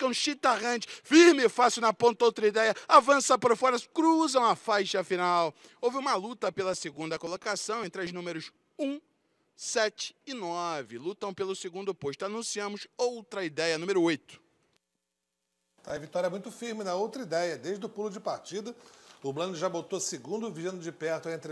praticam é chitarrante, firme e fácil na ponta outra ideia, avança por fora, cruzam a faixa final. Houve uma luta pela segunda colocação entre os números 1 7 e 9 lutam pelo segundo posto. Anunciamos outra ideia, número 8. Tá, a vitória é muito firme na outra ideia. Desde o pulo de partida, o Blando já botou segundo, vigiando de perto entre